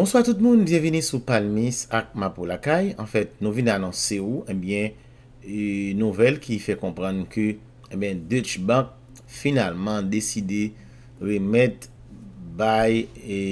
Bonsoit tout moun, diveni sou Palmis ak Mapo lakay. An fèt, nou vin nan anse ou, an eh bie, nouvel ki fè kompran ke, an eh bie, Dutch Bank finalman deside remet bay e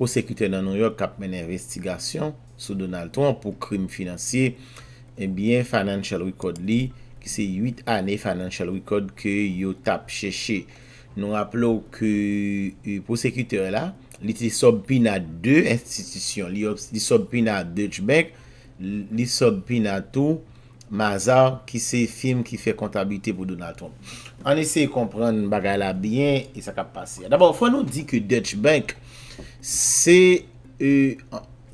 prosekuter nan New York ap men investigasyon sou Donald Trump pou krim finansye. Eh an bie, Financial Record li, ki se 8 ane Financial Record ke yo tap chèche. Nou ap lou ke euh, prosekuter la, Li ti sob pin a 2 institisyon, li sob pin a Dutch Bank, li sob pin a tou, maza ki se film ki fe kontabilite pou Donald Trump. An ese yi komprende bagay la byen, yi e sa ka pase. D'abord, fwa nou di ki Dutch Bank, e,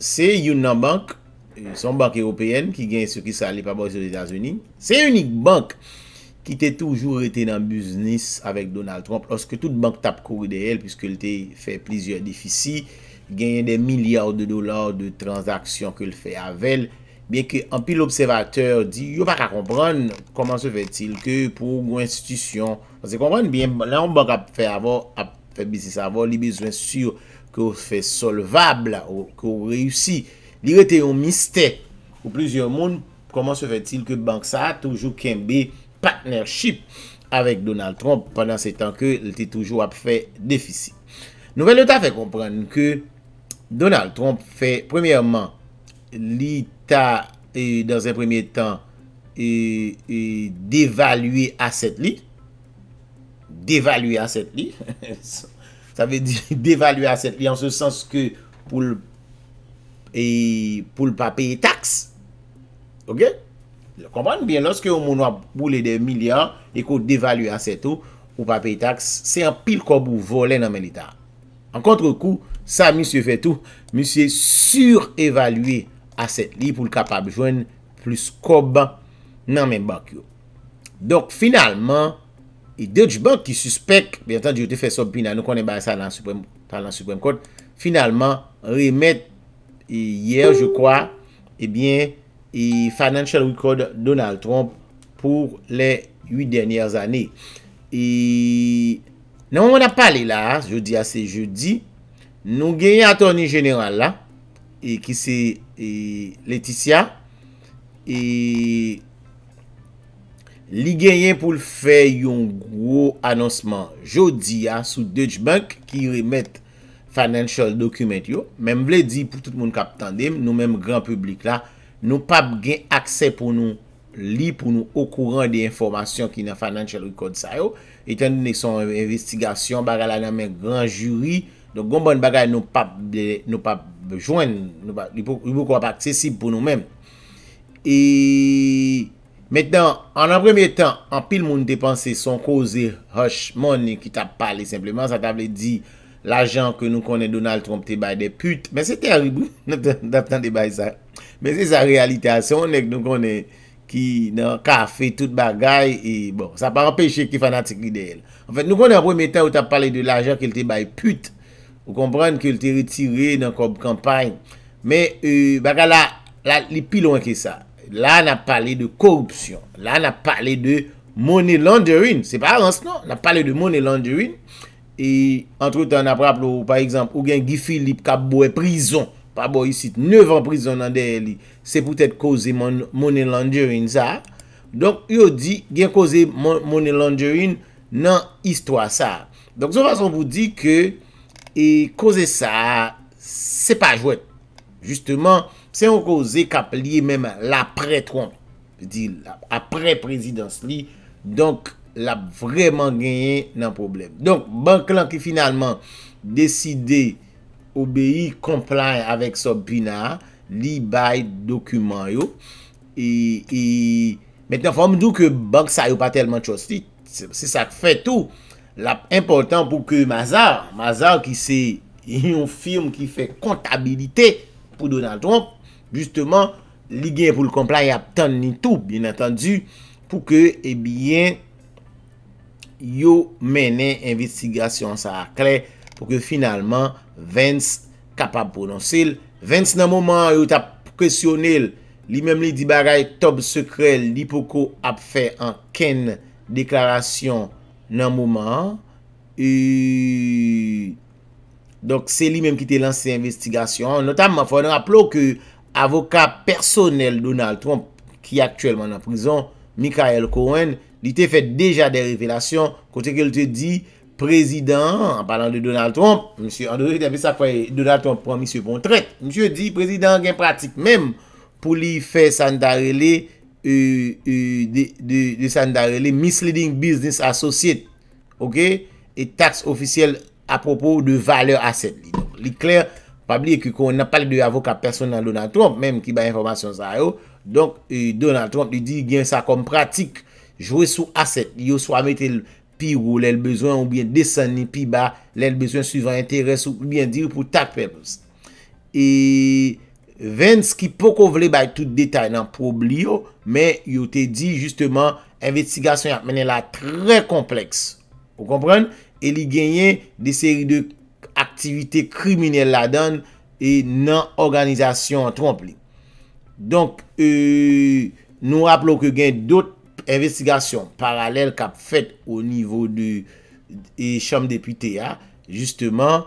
se yon nan bank, e, son bank européen ki gen sou ki sa li pa bo yon Etats-Unis, se yon bank. ki te toujou rete nan buznis avek Donald Trump, oske tout bank tap kou de el, piske l te fe plizye defisi, genye de milyar de dolar de transaksyon ke l fe avel, bien ki an pi l observateur di, yo faka kompran, koman se fe til ke pou ou institisyon, an se kompran, bien, la ou bank ap fe avor, ap fe bizis avor, li bezwen sur, ke ou fe solvabla, ou ke ou reyousi, li rete ou miste, ou plizye moun, koman se fe til ke bank sa, toujou kenbe, partnership avec Donald Trump pendant ces temps que il était toujours à faire déficit. Nouvelle fait comprendre que Donald Trump fait, premièrement, l'État, dans un premier temps, et d'évaluer à cette lit d'évaluer à cette lit ça veut dire d'évaluer à cette li, en ce sens que pour pour pas payer taxes, ok? Koman bien, loske yo moun wap pou le de milyan, e kou devalue an setou, ou pa pey taks, se an pil kob ou volen nan men lita. An kontre kou, sa, misye fetou, misye surevalue an setou li pou l'kapab jwen plus kob nan men bank yo. Dok, finalman, e de di bank ki suspek, biantan di yo te fe sob binan, nou konen bay sa lan Supreme Court, finalman, remet, ye, je kwa, e eh bien, E financial record Donald Trump pou le 8 denyèr zanè. E nou an apalè la, jodi a se jodi, nou genyen a toni jenèran la, e ki se e, Leticia, e li genyen pou l'fè yon gro anonsman jodi a sou Deutsche Bank ki remèt financial document yo. Mèm vle di pou tout moun kapitandèm, nou mèm gran publik la, Nou pap gen akse pou nou li pou nou okouran de informasyon ki nan financial record sa yo. Etan nou ne son investigasyon baga la nan men gran juri. Donk goun bon baga nou pap bejwen. Ybo kwa ap aksesib pou nou men. E maintenant, an an premye tan, an pil moun depanse son koze hosh moni ki tap pale. Simpleman sa tap le di... l'ajan ke nou konen Donald Trump te bay de pute, men se te aribou, men se sa realitasyon, nek nou konen ki nan ka fe tout bagay, e bon, sa pa rempeche ki fana tseki de el. En fèt, nou konen an pwem etan ou ta pale de l'ajan ke l te bay pute, ou kompran ke l te retire nan Kob Kampay, men e, baga la, la li pilon ke sa, la na pale de korupsyon, la na pale de money laundering, se pa lan se non? nan, la pale de money laundering, E entretan ap rap lo, pa ekzamp, ou gen gifil li kap bo e prizon. Pa bo, yisit 9 an prizon nan dey li. Se pou tèt koze money laundering sa. Donk, yo di, gen koze money laundering nan histwa sa. Donk, son fason vou di ke, e koze sa, se pa jwet. Justeman, se yon koze kap li e menm la pre tron. Di, apre prezidans li. Donk. l ap vreman genye nan problem. Donk, bank lan ki finalman deside obayi, komplaye avek sopina li bayi dokumen yo. E, e, mennen fòm nou ke bank sa yo pa telman chosli. Se sa fè tout, l ap important pou ke Mazard, Mazard ki se yon firm ki fè kontabilite pou Donald Trump, justeman, li genye pou l komplaye ap ten ni tout, bin attendu, pou ke, e bien, yo menen investigasyon sa akle pou ke finalman Vence kapap prononsil. Vence nan mouman yo tap presyonel li mem li di bagay top sekrel li pou ko ap fè an ken deklarasyon nan mouman. E, dok se li mem ki te lansi investigasyon. Notamman fò an ap lò ke avokat personel Donald Trump ki aktuelman nan prizon, Mikael Cohen, Li te fet deja de revelasyon kote ke li te di Prezident, an palan de Donald Trump Monsieur, an dore li te api sa kwaye Donald Trump pon misye pon tret Monsieur di, prezident gen pratik mem Pou li fe sandarele euh, euh, De sandarele Misleading business associate Ok, et tax ofisiel A propos de valeur aset Li kler pabliye ki kon Na pali de avokat person nan Donald Trump Mem ki ba informasyon sa yo Donk euh, Donald Trump li di gen sa kom pratik Jwe sou aset. Yo swa metel pi ou lè lbezwen ou bien desan ni pi ba lè lbezwen sou yon interes ou bien diri pou tak purpose. E ven skipo kou vle bay tout detay nan probli yo. Men yo te di justeman investigasyon yon ap menen la tre kompleks. Ou kompren? E li genyen de seri de aktivite kriminelle la dan e nan organizasyon an tromple. Donk euh, nou rapplo ke gen dout. investigasyon paralel kap fet ou nivou de chom depite ya, justeman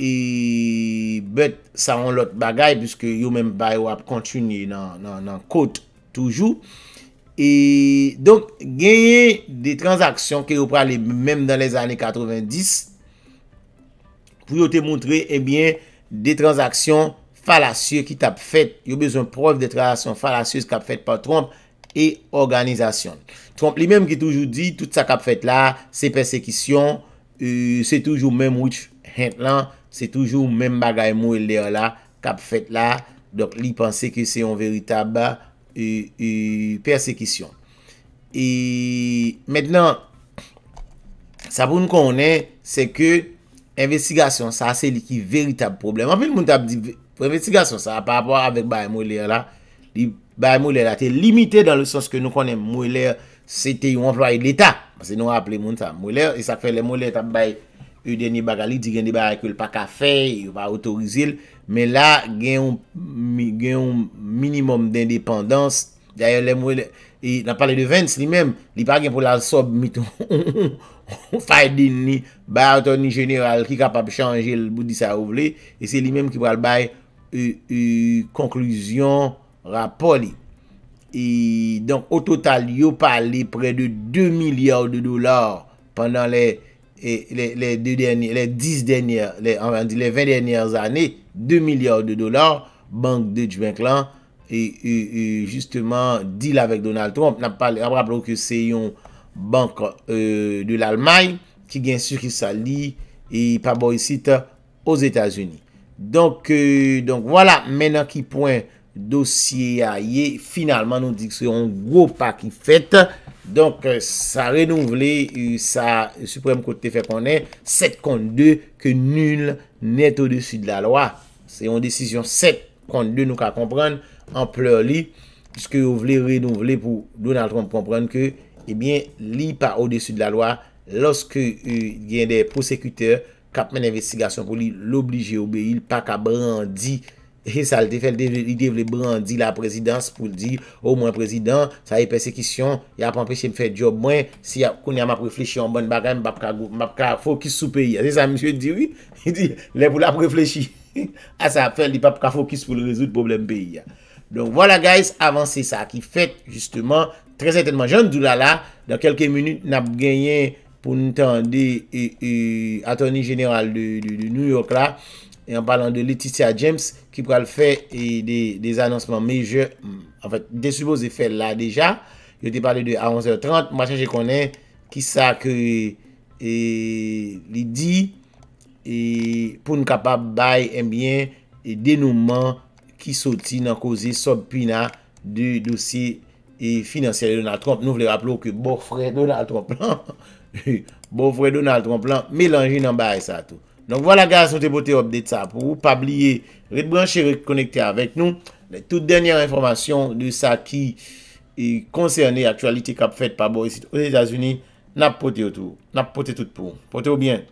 e bet sa an lot bagay biske yo menm bay wap kontinye nan kote toujou e donk genye de transaksyon ke yo prale menm dan les ane 90 pou yo te moutre e eh bien de transaksyon falasyon ki tap fet yo bezon prof de transaksyon falasyon ki tap fet pa tromp E organizasyon. Tromp li menm ki toujou di. Tout sa kap fet la. Se persekisyon. Euh, se toujou menm wich hent lan. Se toujou menm bagay mou el der la. Kap fet la. Dok li panse ki se yon veritab. E persekisyon. E menm nan. Sa pou nou konen. Se ke. Investigasyon sa se li ki veritab problem. Anpil moun tab di. Po investigasyon sa ap apwa avik bagay mou el der la. Li. Bay mweler a te limite dan le sos ke nou konen mweler se te yon employe de l'Etat. Se nou a aple moun sa mweler. E sa fe lè mweler tap bay yon denye bagali di gen di bay akwel pa kafe, yon pa autorize l. Men la gen yon minimum de independans. D'ayon lè mweler, nan pale de Vence li men, li pa gen pou lal sob miton. Ou fay din ni, bay autorize ni general ki kapap chanje l bout di sa ou vle. E se li men ki wale bay yon konkluzyon. Rapport li. E donk o total yo pal li pre de 2 milyard de dolar. Pendan le 10 denye, le 20 denye ane. 2 milyard de dolar. Bank de Djuvenklan. E justeman deal avek Donald Trump. Na pal yo rapport ki se yon bank de l'Allemagne. Ki gen suri saldi. E pa bo yi sita oz Etasuni. Donk wala euh, mena ki poen. dosye a ye finalman nou dik se yon wou pa ki fet donk sa euh, renouveli sa euh, suprem kote fe konen 7 kont 2 ke nul net o desi de la loa se yon desisyon 7 kont 2 nou ka kompran an ple li piske ou vle renouveli pou Donald Trump kompran ke, ebyen eh li pa o desi de la loa, loske yon dey prosekuteur kap men investigasyon pou li l'oblige ou euh, be il pa ka brandi e salte fel develi develi brandi la prezidans pou di ou mwen prezidans sa e persekisyon ya pa apreche me fe job mwen si ya koun ya map reflechyon bon bagan mapka fokus sou peyi se sa msye diwi le pou la reflechi a sa ap fel di papka fokus pou le rezout problem peyi don wala guys avan se sa ki fet justement trez etenman jan dula la dan kelke minute nap genyen pou nou tende e atoni general de New York la en parlant de Laetitia James, ki pral fè des anonsman meje, en fèt, des suppose fè la deja, yo te parlè de a 11h30, mwache jè konè, ki sa ke li di, pou nou kapap baye enbyen, denouman ki soti nan kozi sob pina de eh dosi finansele Donald Trump, nou vle rappelou ke bo fred Donald Trump lan, bo fred Donald Trump lan, melanji nan baye sa tou. Donk wala gaz nou te pote obdete sa. Pou pou pabliye, rebranche, rekonnekte avèk nou. Le tout denye informasyon de sa ki konserne aktualite kap fèt pa bo e sit ou de Etats-Unis, nap pote tout pou. Pote ou bien.